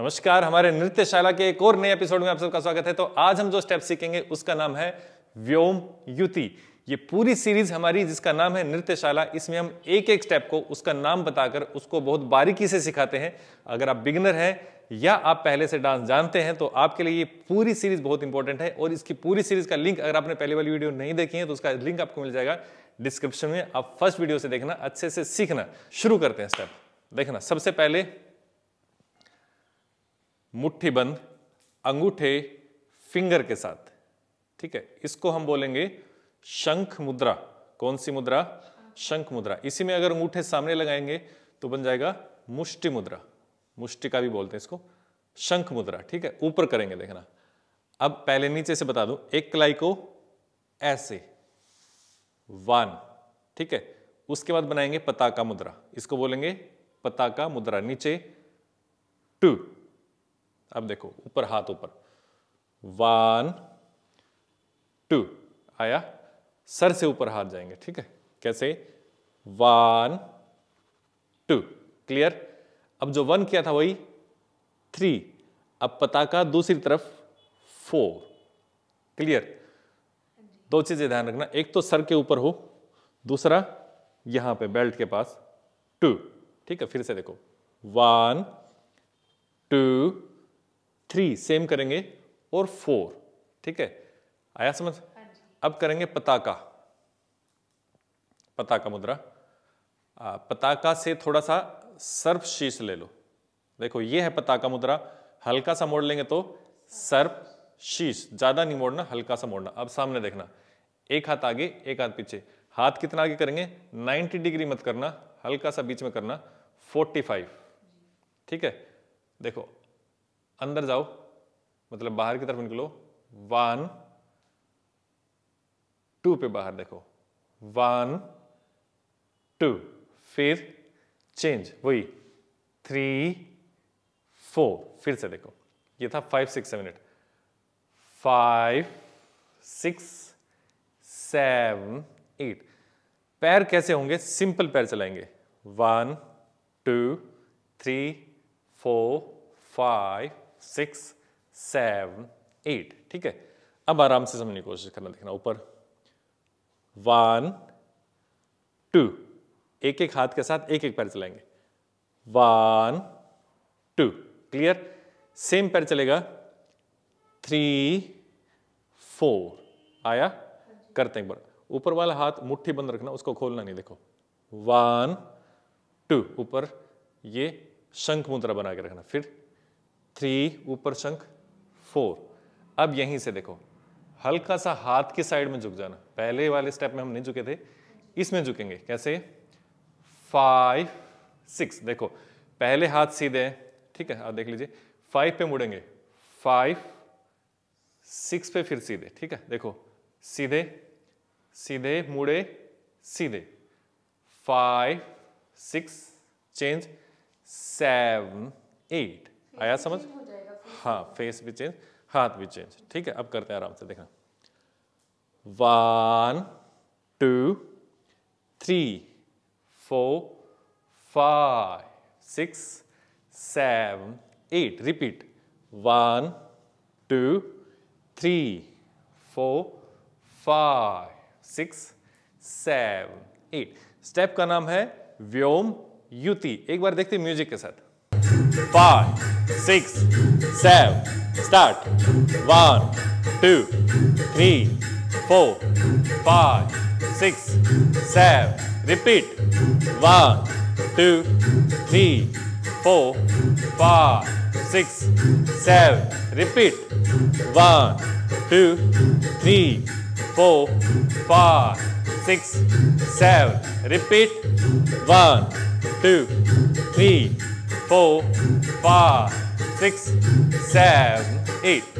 नमस्कार हमारे नृत्यशाला के एक और नए एपिसोड में आप सबका स्वागत है तो आज हम जो स्टेप सीखेंगे उसका नाम है व्योम युति ये पूरी सीरीज हमारी जिसका नाम है नृत्यशाला इसमें हम एक एक स्टेप को उसका नाम बताकर उसको बहुत बारीकी से सिखाते हैं अगर आप बिगनर हैं या आप पहले से डांस जानते हैं तो आपके लिए ये पूरी सीरीज बहुत इंपॉर्टेंट है और इसकी पूरी सीरीज का लिंक अगर आपने पहले वाली वीडियो नहीं देखी है तो उसका लिंक आपको मिल जाएगा डिस्क्रिप्शन में आप फर्स्ट वीडियो से देखना अच्छे से सीखना शुरू करते हैं स्टेप देखना सबसे पहले बंद अंगूठे फिंगर के साथ ठीक है इसको हम बोलेंगे शंख मुद्रा कौन सी मुद्रा शंख मुद्रा इसी में अगर अंगूठे सामने लगाएंगे तो बन जाएगा मुष्टि मुद्रा का भी बोलते हैं इसको शंख मुद्रा ठीक है ऊपर करेंगे देखना अब पहले नीचे से बता दूं एक कलाई को ऐसे वन ठीक है उसके बाद बनाएंगे पताका मुद्रा इसको बोलेंगे पताका मुद्रा नीचे टू अब देखो ऊपर हाथ ऊपर वन टू आया सर से ऊपर हाथ जाएंगे ठीक है कैसे वन टू क्लियर अब जो वन किया था वही थ्री अब पताका दूसरी तरफ फोर क्लियर दो चीजें ध्यान रखना एक तो सर के ऊपर हो दूसरा यहां पे बेल्ट के पास टू ठीक है फिर से देखो वन टू थ्री सेम करेंगे और फोर ठीक है आया समझ अब करेंगे पताका पताका मुद्रा आ, पताका से थोड़ा सा सर्प शीश ले लो देखो ये है पताका मुद्रा हल्का सा मोड़ लेंगे तो सर्प शीश ज्यादा नहीं मोड़ना हल्का सा मोड़ना अब सामने देखना एक हाथ आगे एक हाथ पीछे हाथ कितना आगे करेंगे 90 डिग्री मत करना हल्का सा बीच में करना 45 ठीक है देखो अंदर जाओ मतलब बाहर की तरफ निकलो वन टू पे बाहर देखो वन टू फिर चेंज वही थ्री फोर फिर से देखो ये था five six seven eight five six seven eight पैर कैसे होंगे सिंपल पैर चलाएंगे one two three four five six seven eight ठीक है अब आराम से समझने की कोशिश करना देखना ऊपर वन टू एक एक हाथ के साथ एक एक पैर चलाएंगे वन टू क्लियर सेम पैर चलेगा थ्री फोर आया करते हैं एक बार ऊपर वाला हाथ मुट्ठी बंद रखना उसको खोलना नहीं देखो वन टू ऊपर ये शंख मुद्रा बना के रखना फिर थ्री ऊपर शंख फोर अब यहीं से देखो हल्का सा हाथ की साइड में झुक जाना पहले वाले स्टेप में हम नहीं झुके थे इसमें झुकेंगे कैसे फाइव सिक्स देखो पहले हाथ सीधे हैं ठीक है आप देख लीजिए फाइव पे मुड़ेंगे फाइव सिक्स पे फिर सीधे ठीक है देखो सीधे सीधे मुड़े सीधे five six change seven eight आया समझ हाँ फेस भी चेंज हाथ भी चेंज ठीक है अब करते हैं आराम से देखना one two three four five six seven eight repeat one two three four five six seven eight step का नाम है व्योम युति एक बार देखते म्यूजिक के साथ five, six, seven. Start. One, two, three, four, five, six, seven. Repeat. One, two, three, four, five, six, seven. Repeat. One, two, three, four, five, six, seven. Repeat. One, two, three four, five, six, seven, eight.